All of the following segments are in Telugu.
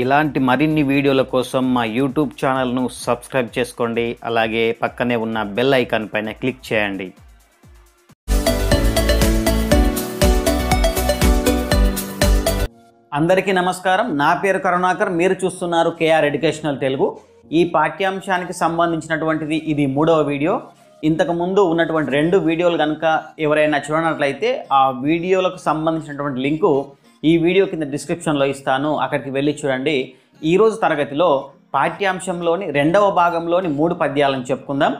ఇలాంటి మరిన్ని వీడియోల కోసం మా యూట్యూబ్ ఛానల్ను సబ్స్క్రైబ్ చేసుకోండి అలాగే పక్కనే ఉన్న బెల్ ఐకాన్ పైన క్లిక్ చేయండి అందరికీ నమస్కారం నా పేరు కరుణాకర్ మీరు చూస్తున్నారు కేఆర్ ఎడ్యుకేషనల్ తెలుగు ఈ పాఠ్యాంశానికి సంబంధించినటువంటిది ఇది మూడవ వీడియో ఇంతకుముందు ఉన్నటువంటి రెండు వీడియోలు కనుక ఎవరైనా చూడనట్లయితే ఆ వీడియోలకు సంబంధించినటువంటి లింకు ఈ వీడియో కింద డిస్క్రిప్షన్లో ఇస్తాను అక్కడికి వెళ్ళి చూడండి ఈరోజు తరగతిలో పాఠ్యాంశంలోని రెండవ భాగంలోని మూడు పద్యాలను చెప్పుకుందాం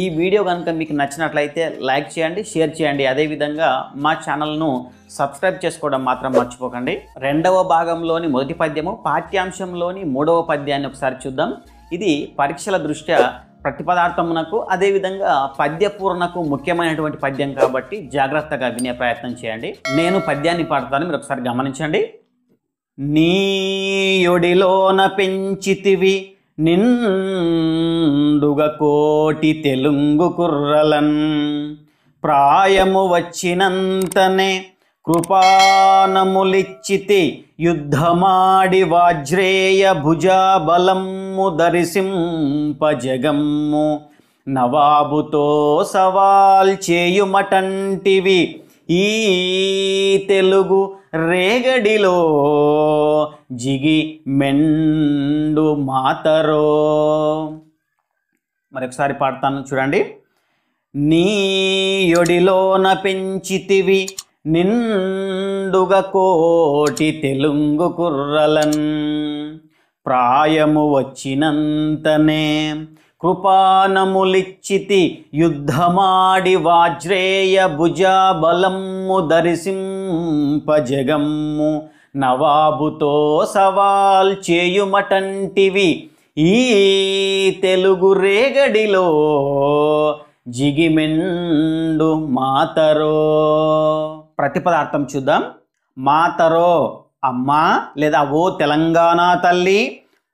ఈ వీడియో కనుక మీకు నచ్చినట్లయితే లైక్ చేయండి షేర్ చేయండి అదేవిధంగా మా ఛానల్ను సబ్స్క్రైబ్ చేసుకోవడం మాత్రం మర్చిపోకండి రెండవ భాగంలోని మొదటి పద్యము పాఠ్యాంశంలోని మూడవ పద్యాన్ని ఒకసారి చూద్దాం ఇది పరీక్షల దృష్ట్యా ప్రతి పదార్థమునకు అదేవిధంగా పద్యపూర్ణకు ముఖ్యమైనటువంటి పద్యం కాబట్టి జాగ్రత్తగా వినే ప్రయత్నం చేయండి నేను పద్యాన్ని పాడతాను మీరు ఒకసారి గమనించండి నీయొడిలోన పెంచితివి నిండుగ కోటి తెలుగు కుర్రలన్ ప్రాయము వచ్చినంతనే కృపానములిచ్చితి యుద్ధమాడి వాజ్రేయ భుజాబలమ్ము దరిసింపజగమ్ము నవాబుతో సవాల్ చేయుమటంటివి ఈ తెలుగు రేగడిలో జిగి మెండు మాతరో మరొకసారి పాడతాను చూడండి నీ యొడిలోన పెంచితివి నిండుగ కోటి తెలుగు కుర్రలన్ ప్రాయము వచ్చినంతనే కృపానములిచ్చితి యుద్ధమాడి వాజ్రేయ భుజాబలమ్ము దరిసింపజగమ్ము నవాబుతో సవాల్ చేయుమటంటివి ఈ తెలుగు రేగడిలో జిగిమెండు మాతరో ప్రతిపదార్థం చూద్దాం మాతరో అమ్మ లేదా ఓ తెలంగాణ తల్లి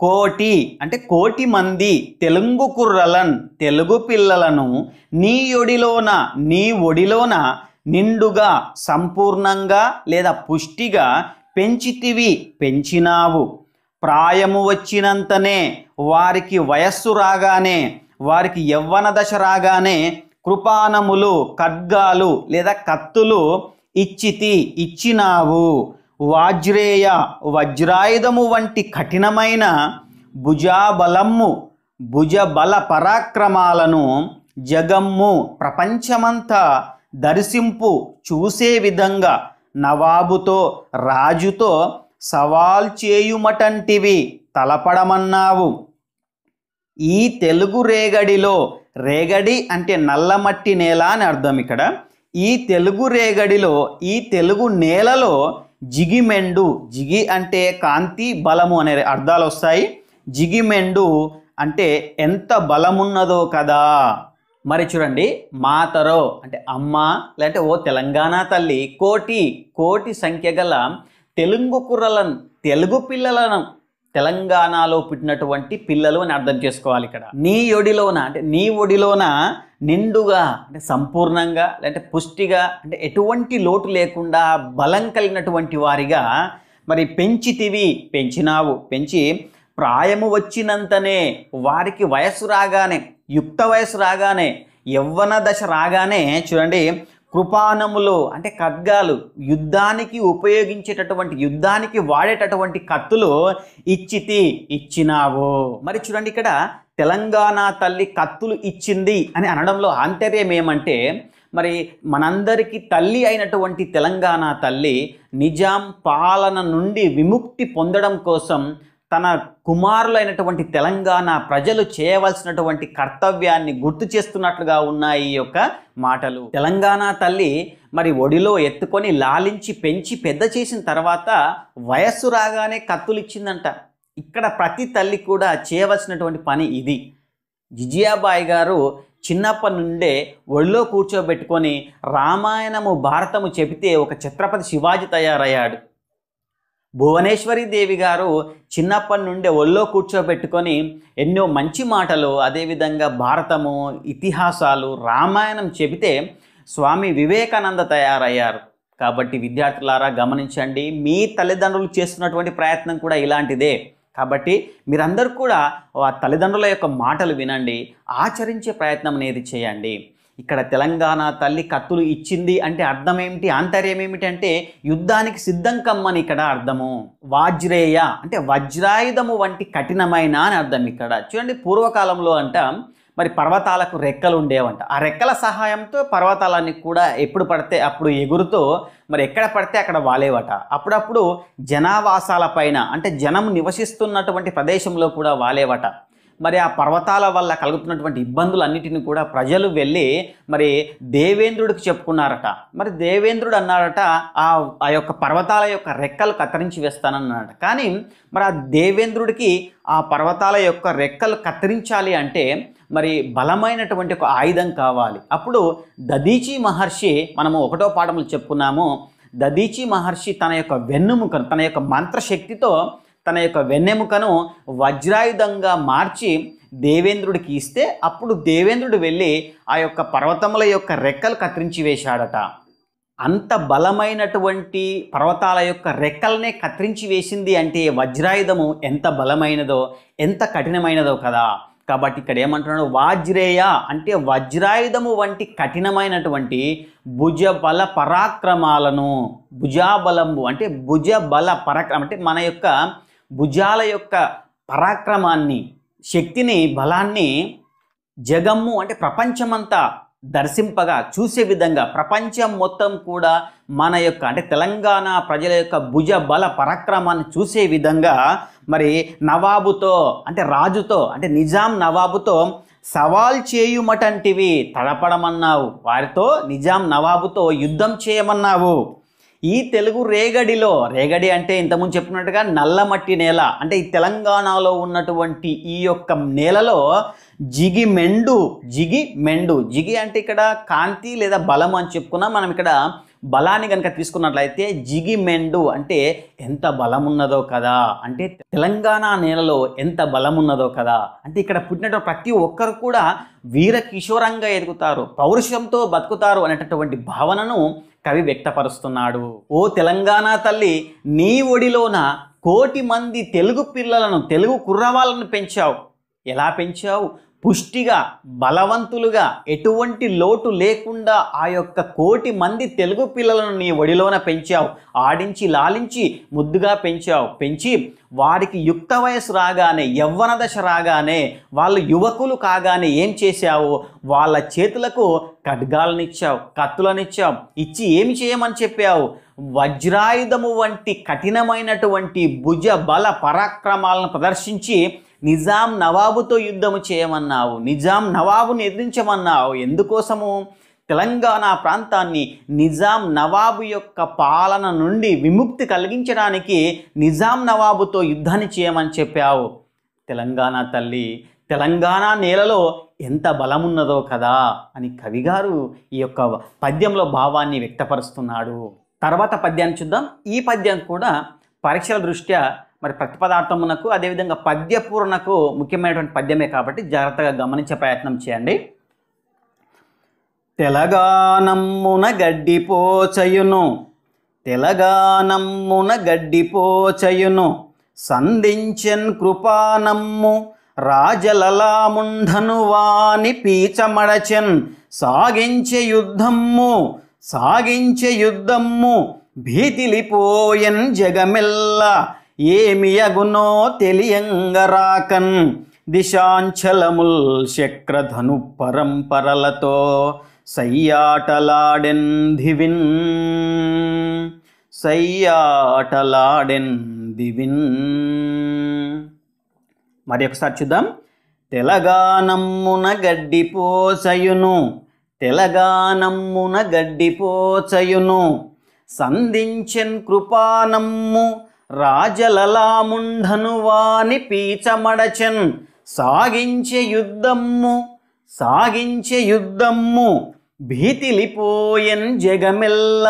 కోటి అంటే కోటి మంది తెలుగు కుర్రలన్ తెలుగు పిల్లలను నీ ఒడిలోన నీ ఒడిలోన నిండుగా సంపూర్ణంగా లేదా పుష్టిగా పెంచితివి పెంచినావు ప్రాయము వచ్చినంతనే వారికి వయస్సు రాగానే వారికి యవ్వన దశ రాగానే కృపాణములు ఖడ్గాలు లేదా కత్తులు ఇచ్చితి ఇచ్చినావు వాజ్రేయ వజ్రాయుధము వంటి కఠినమైన భుజాబలము భుజబల పరాక్రమాలను జగమ్ము ప్రపంచమంతా దర్శింపు చూసే విధంగా నవాబుతో రాజుతో సవాల్ చేయుమటంటివి తలపడమన్నావు ఈ తెలుగు రేగడిలో రేగడి అంటే నల్లమట్టి నేల అని అర్థం ఇక్కడ ఈ తెలుగు రేగడిలో ఈ తెలుగు నేలలో జిగిమెండు జిగి అంటే కాంతి బలము అనే అర్థాలు వస్తాయి జిగిమెండు అంటే ఎంత బలమున్నదో కదా మరి చూడండి మాతరో అంటే అమ్మ లేదంటే ఓ తెలంగాణ తల్లి కోటి కోటి సంఖ్య గల తెలుగు కుర్రలను తెలుగు పిల్లలను తెలంగాణలో పుట్టినటువంటి పిల్లలు అని అర్థం చేసుకోవాలి ఇక్కడ నీ ఒడిలోన అంటే నీ ఒడిలోన నిండుగా అంటే సంపూర్ణంగా లేదంటే పుష్టిగా అంటే ఎటువంటి లోటు లేకుండా బలం కలిగినటువంటి వారిగా మరి పెంచితివి పెంచినావు పెంచి ప్రాయము వచ్చినంతనే వారికి వయసు రాగానే యుక్త వయసు రాగానే యవ్వన దశ రాగానే చూడండి కృపాణములు అంటే ఖడ్గాలు యుద్ధానికి ఉపయోగించేటటువంటి యుద్ధానికి వాడేటటువంటి కత్తులు ఇచ్చితి ఇచ్చినావు మరి చూడండి ఇక్కడ తెలంగాణ తల్లి కత్తులు ఇచ్చింది అని అనడంలో ఆంతర్యం ఏమంటే మరి మనందరికీ తల్లి అయినటువంటి తెలంగాణ తల్లి నిజాం పాలన నుండి విముక్తి పొందడం కోసం తన కుమారులైనటువంటి తెలంగాణ ప్రజలు చేయవలసినటువంటి కర్తవ్యాన్ని గుర్తు చేస్తున్నట్లుగా ఉన్నాయి ఈ యొక్క మాటలు తెలంగాణ తల్లి మరి ఒడిలో ఎత్తుకొని లాలించి పెంచి పెద్ద చేసిన తర్వాత వయస్సు రాగానే కత్తులు ఇచ్చిందంట ఇక్కడ ప్రతి తల్లి కూడా చేయవలసినటువంటి పని ఇది జిజియాబాయి గారు చిన్నప్పటి నుండే ఒళ్ళో కూర్చోబెట్టుకొని రామాయణము భారతము చెబితే ఒక ఛత్రపతి శివాజీ తయారయ్యాడు భువనేశ్వరి దేవి గారు చిన్నప్పటి నుండే ఒళ్ళో కూర్చోబెట్టుకొని ఎన్నో మంచి మాటలు అదేవిధంగా భారతము ఇతిహాసాలు రామాయణం చెబితే స్వామి వివేకానంద తయారయ్యారు కాబట్టి విద్యార్థులారా గమనించండి మీ తల్లిదండ్రులు చేస్తున్నటువంటి ప్రయత్నం కూడా ఇలాంటిదే కాబట్టి మీరందరూ కూడా ఆ తల్లిదండ్రుల యొక్క మాటలు వినండి ఆచరించే ప్రయత్నం అనేది చేయండి ఇక్కడ తెలంగాణ తల్లి కత్తులు ఇచ్చింది అంటే అర్థం ఏమిటి ఆంతర్యం ఏమిటంటే యుద్ధానికి సిద్ధం కమ్మని ఇక్కడ అర్థము వాజ్రేయ అంటే వజ్రాయుధము వంటి కఠినమైన అని అర్థం ఇక్కడ చూడండి పూర్వకాలంలో అంట మరి పర్వతాలకు రెక్కలు ఉండేవంట ఆ రెక్కల సహాయంతో పర్వతాలన్నీ కూడా ఎప్పుడు పడితే అప్పుడు ఎగురుతూ మరి ఎక్కడ పడితే అక్కడ వాలేవట అప్పుడప్పుడు జనావాసాల పైన అంటే జనం నివసిస్తున్నటువంటి ప్రదేశంలో కూడా వాలేవట మరి ఆ పర్వతాల వల్ల కలుగుతున్నటువంటి ఇబ్బందులన్నిటిని కూడా ప్రజలు వెళ్ళి మరి దేవేంద్రుడికి చెప్పుకున్నారట మరి దేవేంద్రుడు అన్నారట ఆ ఆ యొక్క పర్వతాల యొక్క రెక్కలు కత్తిరించి వేస్తానన్నాడట కానీ మరి ఆ దేవేంద్రుడికి ఆ పర్వతాల యొక్క రెక్కలు కత్తిరించాలి అంటే మరి బలమైనటువంటి ఒక ఆయుధం కావాలి అప్పుడు దదీచి మహర్షి మనము ఒకటో పాఠములు చెప్పుకున్నాము దదీచి మహర్షి తన యొక్క వెన్నుముకను తన యొక్క మంత్రశక్తితో తన యొక్క వెన్నెముకను వజ్రాయుధంగా మార్చి దేవేంద్రుడికి ఇస్తే అప్పుడు దేవేంద్రుడు వెళ్ళి ఆ యొక్క పర్వతముల యొక్క రెక్కలు కత్తిరించి వేశాడట అంత బలమైనటువంటి పర్వతాల యొక్క రెక్కలనే కత్తిరించి వేసింది అంటే వజ్రాయుధము ఎంత బలమైనదో ఎంత కఠినమైనదో కదా కాబట్టి ఇక్కడ ఏమంటున్నాడు వాజ్రేయ అంటే వజ్రాయుధము వంటి కఠినమైనటువంటి భుజబల పరాక్రమాలను భుజాబలము అంటే భుజబల పరాక్రమం అంటే మన యొక్క భుజాల యొక్క పరాక్రమాన్ని శక్తిని బలాన్ని జగమ్ము అంటే ప్రపంచమంతా దర్శింపగా చూసే విధంగా ప్రపంచం మొత్తం కూడా మన యొక్క అంటే తెలంగాణ ప్రజల యొక్క భుజ బల పరాక్రమాన్ని చూసే విధంగా మరి నవాబుతో అంటే రాజుతో అంటే నిజాం నవాబుతో సవాల్ చేయుమటంటివి తడపడమన్నావు వారితో నిజాం నవాబుతో యుద్ధం చేయమన్నావు ఈ తెలుగు రేగడిలో రేగడి అంటే ఇంతకుముందు చెప్పినట్టుగా నల్లమట్టి నేల అంటే ఈ తెలంగాణలో ఉన్నటువంటి ఈ యొక్క నేలలో జిగి మెండు జిగి మెండు జిగి అంటే ఇక్కడ కాంతి లేదా బలం అని చెప్పుకున్నా మనం ఇక్కడ బలాన్ని కనుక తీసుకున్నట్లయితే జిగి మెండు అంటే ఎంత బలం ఉన్నదో కదా అంటే తెలంగాణ నేలలో ఎంత బలం ఉన్నదో కదా అంటే ఇక్కడ పుట్టిన ప్రతి ఒక్కరు కూడా వీర కిషోరంగా ఎదుగుతారు పౌరుషంతో బతుకుతారు అనేటటువంటి భావనను కవి వ్యక్తపరుస్తున్నాడు ఓ తెలంగాణ తల్లి నీ ఒడిలోన కోటి మంది తెలుగు పిల్లలను తెలుగు కుర్రవాళ్ళను పెంచావు ఎలా పెంచావు పుష్టిగా బలవంతులుగా ఎటువంటి లోటు లేకుండా ఆ యొక్క కోటి మంది తెలుగు పిల్లలను నీ ఒడిలోన పెంచావు ఆడించి లాలించి ముద్దుగా పెంచావు పెంచి వారికి యుక్త వయసు రాగానే యవ్వన దశ రాగానే వాళ్ళు యువకులు కాగానే ఏం చేశావు వాళ్ళ చేతులకు ఖడ్గాలనిచ్చావు కత్తులనిచ్చావు ఇచ్చి ఏమి చేయమని చెప్పావు వజ్రాయుధము వంటి కఠినమైనటువంటి భుజ బల పరాక్రమాలను ప్రదర్శించి నిజాం నవాబుతో యుద్ధము చేయమన్నావు నిజాం నవాబుని ఎదిరించమన్నావు ఎందుకోసము తెలంగాణ ప్రాంతాన్ని నిజాం నవాబు యొక్క పాలన నుండి విముక్తి కలిగించడానికి నిజాం నవాబుతో యుద్ధాన్ని చేయమని చెప్పావు తెలంగాణ తల్లి తెలంగాణ నేలలో ఎంత బలమున్నదో కదా అని కవిగారు ఈ యొక్క పద్యంలో భావాన్ని వ్యక్తపరుస్తున్నాడు తర్వాత పద్యాన్ని చూద్దాం ఈ పద్యం కూడా పరీక్షల దృష్ట్యా మరి పదార్థమునకు అదేవిధంగా పద్యపూరణకు ముఖ్యమైనటువంటి పద్యమే కాబట్టి జాగ్రత్తగా గమనించే ప్రయత్నం చేయండి తెలగానమ్మున గడ్డిపోచయును తెలగానమ్మున గడ్డిపోచయును సంధించెన్ కృపానమ్ము రాజలలాముండను వాని పీచమడచెన్ సాగించే యుద్ధమ్ము సాగించే యుద్ధమ్ము భీతిలిపోయన్ జగమెల్ల ఏమియగునో తెలియంగరాకన్ దిశాంచలముల్ శక్రధను పరంపరలతో సయ్యాటలాడెన్ దివిన్ సయ్యాటలాడెన్ దివిన్ మరి ఒకసారి చూద్దాం తెలంగాణమ్మున గడ్డిపోసయును గడ్డి గడ్డిపోసయును సంధించెన్ కృపానమ్ము రాజలలాముండను వాని పీచమడచెన్ సాగించే యుద్ధమ్ము సాగించే యుద్ధమ్ము భీతిలిపోయన్ జగమెల్ల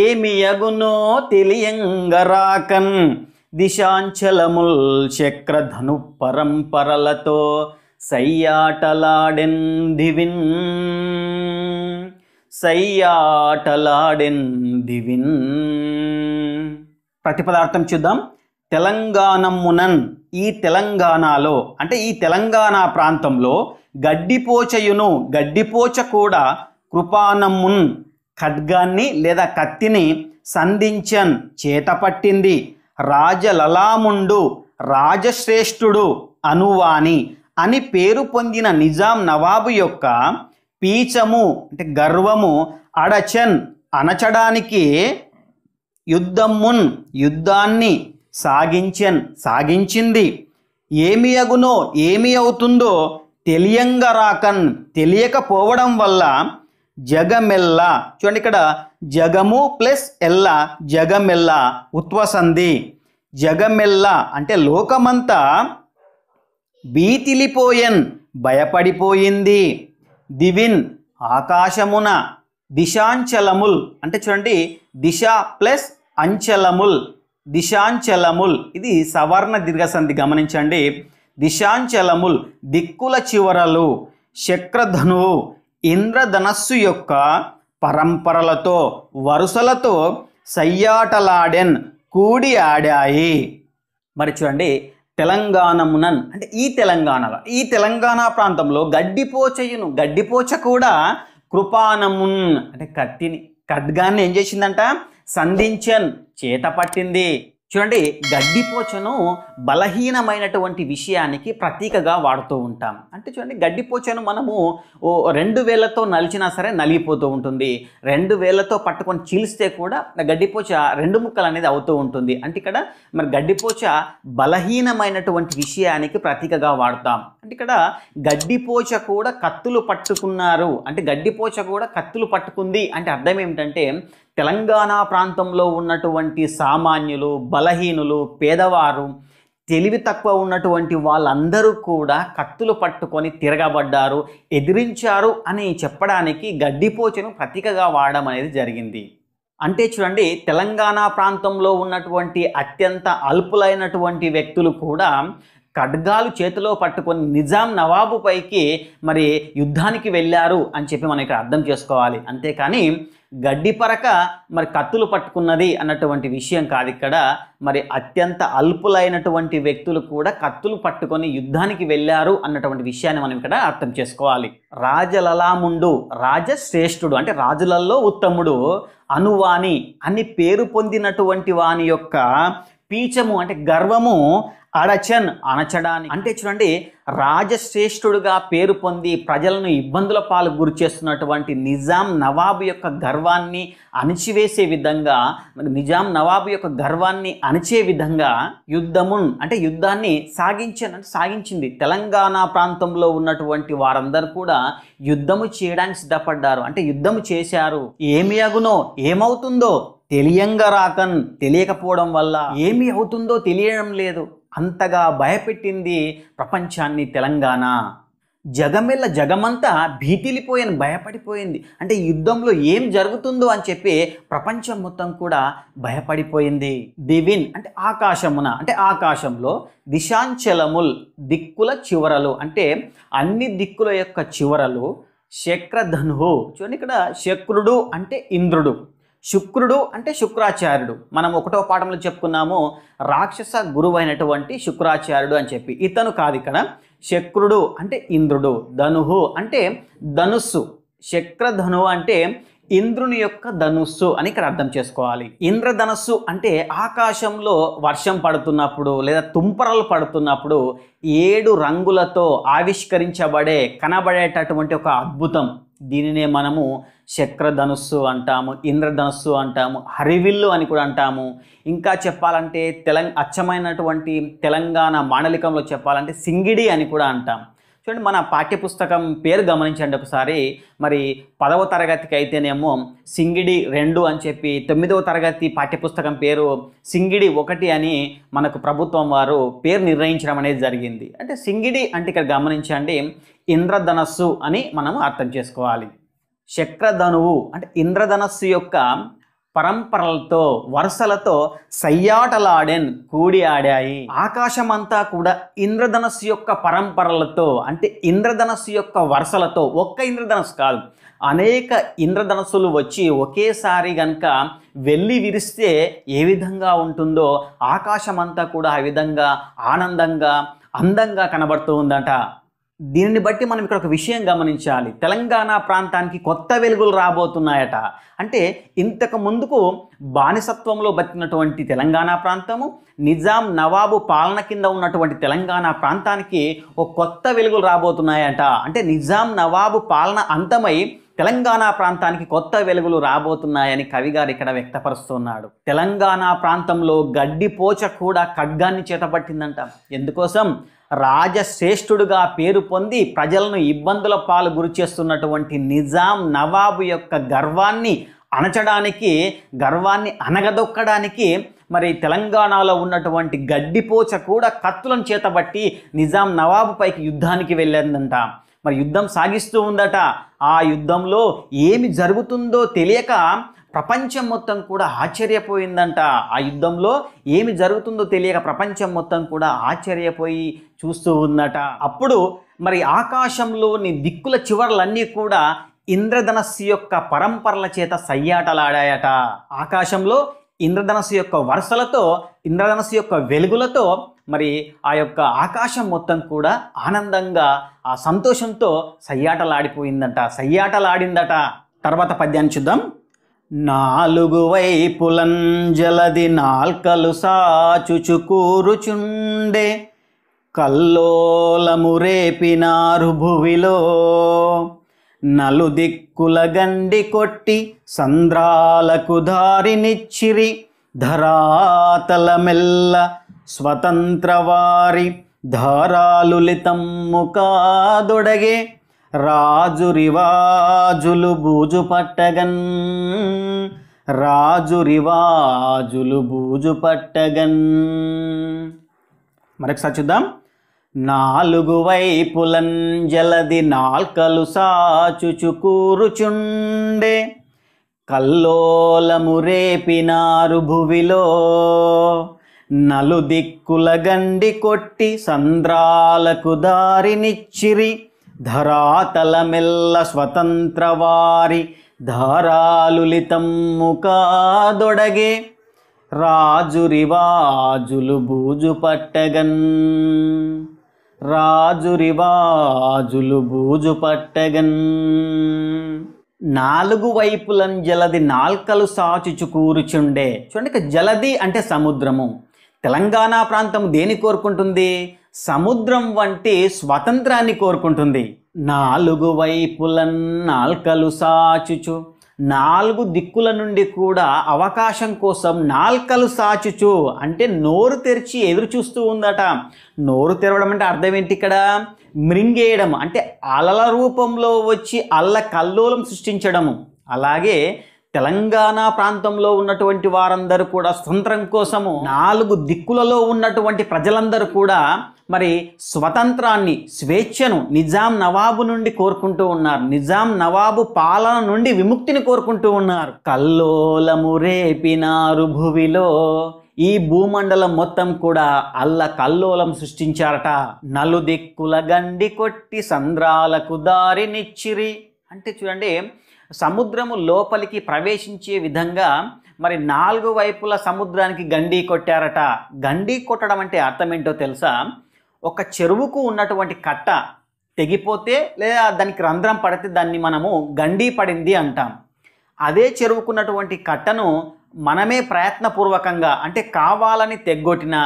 ఏమి అగునో తెలియంగరాకన్ దిశాంచలముల్ చక్రధను పరంపరలతో సయ్యాటలాడెన్ దివిన్ సయ్యాటలాడెన్ దివిన్ ప్రతిపదార్థం చూద్దాం తెలంగాణమునన్ ఈ తెలంగాణలో అంటే ఈ తెలంగాణ ప్రాంతంలో గడ్డిపోచయును గడ్డిపోచ కూడా కృపానమ్మున్ ఖడ్గాన్ని లేదా కత్తిని సంధించన్ చేతపట్టింది రాజలలాముండు రాజశ్రేష్ఠుడు అనువాని అని పేరు పొందిన నిజాం నవాబు యొక్క పీచము అంటే గర్వము అడచన్ అణచడానికి యుద్ధమున్ యుద్ధాన్ని సాగించన్ సాగించింది ఏమి అగునో ఏమి అవుతుందో తెలియంగా రాకన్ తెలియకపోవడం వల్ల జగమెల్ల చూడండి ఇక్కడ జగము ప్లస్ ఎల్ల జగమెల్లా ఉత్వసంది జగమెల్లా అంటే లోకమంతా బీతిలిపోయన్ భయపడిపోయింది దివిన్ ఆకాశమున దిశాంచలముల్ అంటే చూడండి దిశ ప్లస్ అంచలముల్ దిశాంచలముల్ ఇది సవర్ణ దీర్ఘసంధి గమనించండి దిశాంచలముల్ దిక్కుల చివరలు శక్రధను ఇంద్రధనస్సు యొక్క పరంపరలతో వరుసలతో సయ్యాటలాడెన్ కూడి ఆడాయి మరి చూడండి తెలంగాణమునన్ అంటే ఈ తెలంగాణలో ఈ తెలంగాణ ప్రాంతంలో గడ్డిపోచయును గడ్డిపోచ కూడా కృపానమున్ అంటే కత్తిని ఖడ్గాన్ని ఏం చేసిందంట సంధించన్ చేత పట్టింది చూడండి గడ్డిపోచను బలహీనమైనటువంటి విషయానికి ప్రతీకగా వాడుతూ ఉంటాం అంటే చూడండి గడ్డిపోచను మనము ఓ రెండు వేలతో నలిచినా సరే నలిగిపోతూ ఉంటుంది రెండు వేలతో పట్టుకొని చీల్స్తే కూడా గడ్డిపోచ రెండు ముక్కలు అనేది అవుతూ ఉంటుంది అంటే ఇక్కడ మరి గడ్డిపోచ బలహీనమైనటువంటి విషయానికి ప్రతీకగా వాడతాం అంటే ఇక్కడ గడ్డిపోచ కూడా కత్తులు పట్టుకున్నారు అంటే గడ్డిపోచ కూడా కత్తులు పట్టుకుంది అంటే అర్థం ఏమిటంటే తెలంగాణ ప్రాంతంలో ఉన్నటువంటి సామాన్యులు బలహీనులు పేదవారు తెలివి తక్కువ ఉన్నటువంటి వాళ్ళందరూ కూడా కత్తులు పట్టుకొని తిరగబడ్డారు ఎదిరించారు అని చెప్పడానికి గడ్డిపోచను ప్రతీకగా వాడడం అనేది జరిగింది అంటే చూడండి తెలంగాణ ప్రాంతంలో ఉన్నటువంటి అత్యంత అల్పులైనటువంటి వ్యక్తులు కూడా ఖడ్గాలు చేతిలో పట్టుకొని నిజాం నవాబు పైకి మరి యుద్ధానికి వెళ్ళారు అని చెప్పి మనం ఇక్కడ అర్థం చేసుకోవాలి అంతేకాని గడ్డిపరక మరి కత్తులు పట్టుకున్నది అన్నటువంటి విషయం కాదు ఇక్కడ మరి అత్యంత అల్పులైనటువంటి వ్యక్తులు కూడా కత్తులు పట్టుకొని యుద్ధానికి వెళ్ళారు అన్నటువంటి విషయాన్ని మనం ఇక్కడ అర్థం చేసుకోవాలి రాజలలాముండు రాజశ్రేష్ఠుడు అంటే రాజులలో ఉత్తముడు అనువాణి అని పేరు పొందినటువంటి వాని యొక్క పీచము అంటే గర్వము అడచన్ అనచడానికి అంటే చూడండి రాజశ్రేష్ఠుడుగా పేరు పొంది ప్రజలను ఇబ్బందుల పాలు గురి చేస్తున్నటువంటి నిజాం నవాబు యొక్క గర్వాన్ని అణిచివేసే విధంగా నిజాం నవాబు యొక్క గర్వాన్ని అణిచే విధంగా యుద్ధమున్ అంటే యుద్ధాన్ని సాగించానంటే సాగించింది తెలంగాణ ప్రాంతంలో ఉన్నటువంటి వారందరూ కూడా యుద్ధము చేయడానికి సిద్ధపడ్డారు అంటే యుద్ధము చేశారు ఏమి అగునో ఏమవుతుందో తెలియంగా రాకన్ తెలియకపోవడం వల్ల ఏమి అవుతుందో తెలియడం లేదు అంతగా భయపెట్టింది ప్రపంచాన్ని తెలంగాణ జగమెల్ల జగమంతా భీతిలిపోయాను భయపడిపోయింది అంటే యుద్ధంలో ఏం జరుగుతుందో అని చెప్పి ప్రపంచం మొత్తం కూడా భయపడిపోయింది దివిన్ అంటే ఆకాశమున అంటే ఆకాశంలో దిశాంచలముల్ దిక్కుల చివరలు అంటే అన్ని దిక్కుల యొక్క చివరలు శక్రధనుహు చూడండి ఇక్కడ శక్రుడు అంటే ఇంద్రుడు శుక్రుడు అంటే శుక్రాచార్యుడు మనం ఒకటో పాఠంలో చెప్పుకున్నాము రాక్షస గురువు అయినటువంటి శుక్రాచార్యుడు అని చెప్పి ఇతను కాదు ఇక్కడ శక్రుడు అంటే ఇంద్రుడు ధనుహు అంటే ధనుస్సు శక్రధను అంటే ఇంద్రుని యొక్క ధనుస్సు అని ఇక్కడ అర్థం చేసుకోవాలి ఇంద్రధనస్సు అంటే ఆకాశంలో వర్షం పడుతున్నప్పుడు లేదా తుంపరలు పడుతున్నప్పుడు ఏడు రంగులతో ఆవిష్కరించబడే కనబడేటటువంటి ఒక అద్భుతం దీనినే మనము చక్రధనుస్సు అంటాము ఇంద్రధనుస్సు అంటాము హరివిల్లు అని కూడా అంటాము ఇంకా చెప్పాలంటే తెలంగ అచ్చమైనటువంటి తెలంగాణ మాండలికంలో చెప్పాలంటే సింగిడి అని కూడా అంటాం చూడండి మన పాఠ్యపుస్తకం పేరు గమనించండి ఒకసారి మరి పదవ తరగతికి అయితేనేమో సింగిడి రెండు అని చెప్పి తొమ్మిదవ తరగతి పాఠ్యపుస్తకం పేరు సింగిడి ఒకటి అని మనకు ప్రభుత్వం వారు పేరు నిర్ణయించడం అనేది జరిగింది అంటే సింగిడి అంటే ఇక్కడ గమనించండి ఇంద్రధనస్సు అని మనం అర్థం చేసుకోవాలి శక్రధనువు అంటే ఇంద్రధనస్సు యొక్క పరంపరలతో వరుసలతో సయ్యాటలాడెన్ కూడి ఆడాయి ఆకాశమంతా కూడా ఇంద్రధనస్సు యొక్క పరంపరలతో అంటే ఇంద్రధనస్సు యొక్క వరుసలతో ఒక్క ఇంద్రధనస్సు కాదు అనేక ఇంద్రధనస్సులు వచ్చి ఒకేసారి గనక వెళ్ళి విరిస్తే ఏ విధంగా ఉంటుందో ఆకాశమంతా కూడా ఆ విధంగా ఆనందంగా అందంగా కనబడుతూ ఉందట దీనిని బట్టి మనం ఇక్కడ ఒక విషయం గమనించాలి తెలంగాణ ప్రాంతానికి కొత్త వెలుగులు రాబోతున్నాయట అంటే ఇంతకు ముందుకు బానిసత్వంలో బతికినటువంటి తెలంగాణ ప్రాంతము నిజాం నవాబు పాలన కింద ఉన్నటువంటి తెలంగాణ ప్రాంతానికి ఒక కొత్త వెలుగులు రాబోతున్నాయట అంటే నిజాం నవాబు పాలన అంతమై తెలంగాణ ప్రాంతానికి కొత్త వెలుగులు రాబోతున్నాయని కవిగారు ఇక్కడ వ్యక్తపరుస్తున్నాడు తెలంగాణ ప్రాంతంలో గడ్డి పోచ కూడా ఖడ్గాన్ని చేతపట్టిందంట ఎందుకోసం రాజశ్రేష్ఠుడుగా పేరు పొంది ప్రజలను ఇబ్బందుల పాలు గురి చేస్తున్నటువంటి నిజాం నవాబు యొక్క గర్వాన్ని అణచడానికి గర్వాన్ని అనగదొక్కడానికి మరి తెలంగాణలో ఉన్నటువంటి గడ్డిపోచ కూడా కత్తులను చేతబట్టి నిజాం నవాబు పైకి యుద్ధానికి వెళ్ళిందంట మరి యుద్ధం సాగిస్తూ ఉందట ఆ యుద్ధంలో ఏమి జరుగుతుందో తెలియక ప్రపంచం మొత్తం కూడా ఆశ్చర్యపోయిందంట ఆ యుద్ధంలో ఏమి జరుగుతుందో తెలియక ప్రపంచం మొత్తం కూడా ఆశ్చర్యపోయి చూస్తూ ఉందట అప్పుడు మరి ఆకాశంలోని దిక్కుల చివరలన్నీ కూడా ఇంద్రధనస్సు యొక్క పరంపరల చేత సయ్యాటలాడాయట ఆకాశంలో ఇంద్రధనస్సు యొక్క వరుసలతో ఇంద్రధనస్సు యొక్క వెలుగులతో మరి ఆ యొక్క ఆకాశం మొత్తం కూడా ఆనందంగా ఆ సంతోషంతో సయ్యాటలాడిపోయిందట సయ్యాటలాడిందట తర్వాత పద్యాన్ని చూద్దాం నాలుగు వైపులంజలది నాల్కలు సాచుచు కూరుచుండే కల్లోలము రేపినారు భువిలో నలుదిక్కుల గండి కొట్టి సంద్రాలకు దారినిచ్చిరి వారి స్వతంత్రవారి ధారాలులితమ్ము కాదొడగే రాజు రివాజులు బూజు పట్టగన్ రాజు రివాజులు బూజు పట్టగన్ మరొకసారి చూద్దాం నాలుగు వైపులం జలది నాల్కలు సాచుచు కూరుచుండే కల్లోలము రేపినారు భువిలో నలుదిక్కుల గండి కొట్టి సంద్రాలకు దారినిచ్చిరి ధరాతలమెల్ల స్వతంత్రవారి ధారాలులితమ్ము కాదొడగే రాజు రివాజులు బూజు పట్టగన్ రాజు రివాజులు బూజు పట్టగన్ నాలుగు వైపులం జలది నాల్కలు సాచుచు కూర్చుండే చూడండి జలది అంటే సముద్రము తెలంగాణ ప్రాంతం దేని కోరుకుంటుంది సముద్రం వంటి స్వతంత్రాన్ని కోరుకుంటుంది నాలుగు వైపులన్నాల్కలు సాచుచు నాలుగు దిక్కుల నుండి కూడా అవకాశం కోసం నాల్కలు సాచుచు అంటే నోరు తెరిచి ఎదురు చూస్తూ ఉందట నోరు తెరవడం అంటే అర్థం ఏంటి ఇక్కడ మృంగేయడం అంటే అలల రూపంలో వచ్చి అల్ల కల్లోలం సృష్టించడము అలాగే తెలంగాణ ప్రాంతంలో ఉన్నటువంటి వారందరూ కూడా స్వతంత్రం కోసము నాలుగు దిక్కులలో ఉన్నటువంటి ప్రజలందరూ కూడా మరి స్వతంత్రాన్ని స్వేచ్ఛను నిజాం నవాబు నుండి కోరుకుంటూ ఉన్నారు నిజాం నవాబు పాలన నుండి విముక్తిని కోరుకుంటూ ఉన్నారు కల్లోలము రేపినారు భువిలో ఈ భూమండలం మొత్తం కూడా అల్ల కల్లోలం సృష్టించారట నలుదిక్కుల గండి కొట్టి సంద్రాలకు దారినిచ్చిరి అంటే చూడండి సముద్రము లోపలికి ప్రవేశించే విధంగా మరి నాలుగు వైపుల సముద్రానికి గండి కొట్టారట గండి కొట్టడం అంటే అర్థం ఏంటో తెలుసా ఒక చెరువుకు ఉన్నటువంటి కట్ట తెగిపోతే లేదా దానికి రంధ్రం పడితే దాన్ని మనము గండి పడింది అంటాం అదే చెరువుకున్నటువంటి కట్టను మనమే ప్రయత్నపూర్వకంగా అంటే కావాలని తెగ్గొట్టినా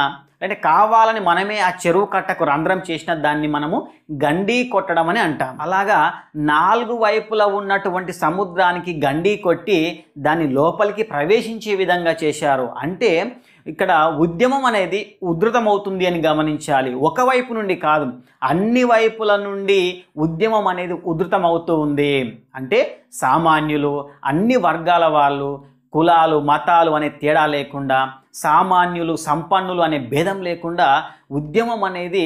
అంటే కావాలని మనమే ఆ చెరువు కట్టకు రంధ్రం చేసిన దాన్ని మనము గండి కొట్టడం అని అంటాం అలాగా నాలుగు వైపులా ఉన్నటువంటి సముద్రానికి గండి కొట్టి దాని లోపలికి ప్రవేశించే విధంగా చేశారు అంటే ఇక్కడ ఉద్యమం అనేది ఉధృతమవుతుంది అని గమనించాలి ఒకవైపు నుండి కాదు అన్ని వైపుల నుండి ఉద్యమం అనేది ఉధృతమవుతూ ఉంది అంటే సామాన్యులు అన్ని వర్గాల వాళ్ళు కులాలు మతాలు అనే తేడా లేకుండా సామాన్యులు సంపన్నులు అనే భేదం లేకుండా ఉద్యమం అనేది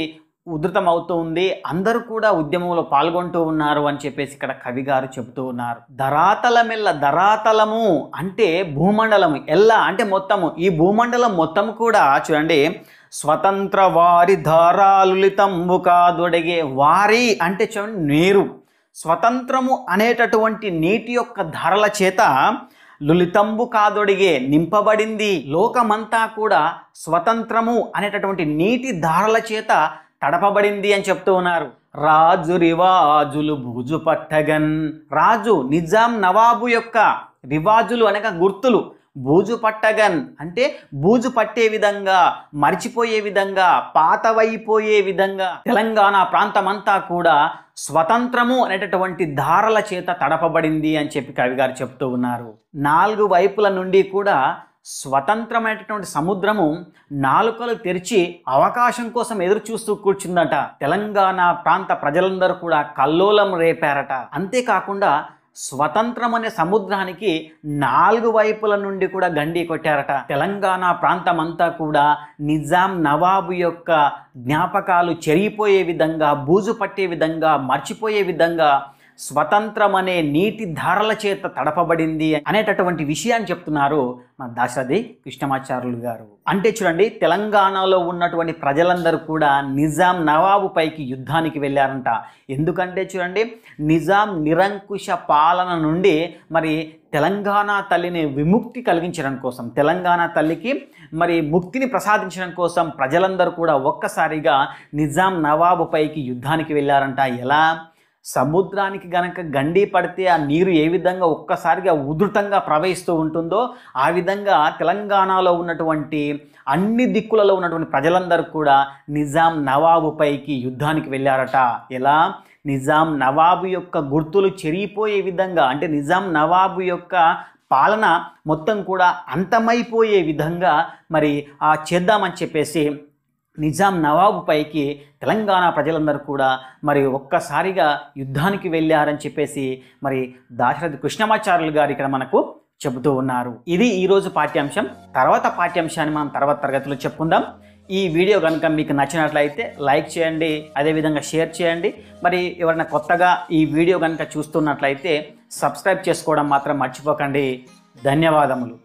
ఉధృతం అవుతూ ఉంది అందరూ కూడా ఉద్యమంలో పాల్గొంటూ ఉన్నారు అని చెప్పేసి ఇక్కడ కవి గారు చెబుతూ ఉన్నారు ధరాతలమెల్ల ధరాతలము అంటే భూమండలము ఎల్లా అంటే మొత్తము ఈ భూమండలం మొత్తం కూడా చూడండి స్వతంత్ర వారి ధారాలులితంబు కాదుడిగే వారి అంటే చూడండి నీరు స్వతంత్రము అనేటటువంటి నీటి యొక్క ధరల చేత లులితంబు కాదొడిగే నింపబడింది లోకమంతా కూడా స్వతంత్రము అనేటటువంటి నీటి ధారల చేత తడపబడింది అని చెప్తూ ఉన్నారు రాజు రివాజులు బూజు పట్టగన్ రాజు నిజాం నవాబు యొక్క రివాజులు అనగా గుర్తులు బూజు పట్టగన్ అంటే బూజు పట్టే విధంగా మర్చిపోయే విధంగా పాతవైపోయే విధంగా తెలంగాణ ప్రాంతమంతా కూడా స్వతంత్రము అనేటటువంటి ధారల చేత తడపబడింది అని చెప్పి కవి గారు చెప్తూ ఉన్నారు నాలుగు వైపుల నుండి కూడా స్వతంత్రమైనటువంటి సముద్రము నాలుకలు తెరిచి అవకాశం కోసం ఎదురు చూస్తూ కూర్చుందట తెలంగాణ ప్రాంత ప్రజలందరూ కూడా కల్లోలం రేపారట అంతేకాకుండా స్వతంత్రం అనే సముద్రానికి నాలుగు వైపుల నుండి కూడా గండి కొట్టారట తెలంగాణ ప్రాంతం అంతా కూడా నిజాం నవాబు యొక్క జ్ఞాపకాలు చెరిగిపోయే విధంగా బూజు పట్టే విధంగా మర్చిపోయే విధంగా స్వతంత్రం అనే నీటి ధారల చేత తడపబడింది అనేటటువంటి విషయాన్ని చెప్తున్నారు మన దాశరథి కృష్ణమాచార్యులు గారు అంటే చూడండి తెలంగాణలో ఉన్నటువంటి ప్రజలందరూ కూడా నిజాం నవాబు పైకి యుద్ధానికి వెళ్ళారంట ఎందుకంటే చూడండి నిజాం నిరంకుశ పాలన నుండి మరి తెలంగాణ తల్లిని విముక్తి కలిగించడం కోసం తెలంగాణ తల్లికి మరి ముక్తిని ప్రసాదించడం కోసం ప్రజలందరూ కూడా ఒక్కసారిగా నిజాం నవాబు పైకి యుద్ధానికి వెళ్ళారంట ఎలా సముద్రానికి గనక గండి పడితే ఆ నీరు ఏ విధంగా ఒక్కసారిగా ఉధృతంగా ప్రవహిస్తూ ఉంటుందో ఆ విధంగా తెలంగాణలో ఉన్నటువంటి అన్ని దిక్కులలో ఉన్నటువంటి ప్రజలందరూ కూడా నిజాం నవాబు పైకి యుద్ధానికి వెళ్ళారట ఎలా నిజాం నవాబు యొక్క గుర్తులు చెరిగిపోయే విధంగా అంటే నిజాం నవాబు యొక్క పాలన మొత్తం కూడా అంతమైపోయే విధంగా మరి ఆ చేద్దామని చెప్పేసి నిజాం నవాబు పైకి తెలంగాణ ప్రజలందరూ కూడా మరి ఒక్కసారిగా యుద్ధానికి వెళ్ళారని చెప్పేసి మరి దాశరథి కృష్ణమాచార్యులు గారు ఇక్కడ మనకు చెబుతూ ఉన్నారు ఇది ఈరోజు పాఠ్యాంశం తర్వాత పాఠ్యాంశాన్ని మనం తర్వాత తరగతిలో చెప్పుకుందాం ఈ వీడియో కనుక మీకు నచ్చినట్లయితే లైక్ చేయండి అదేవిధంగా షేర్ చేయండి మరి ఎవరైనా కొత్తగా ఈ వీడియో కనుక చూస్తున్నట్లయితే సబ్స్క్రైబ్ చేసుకోవడం మాత్రం మర్చిపోకండి ధన్యవాదములు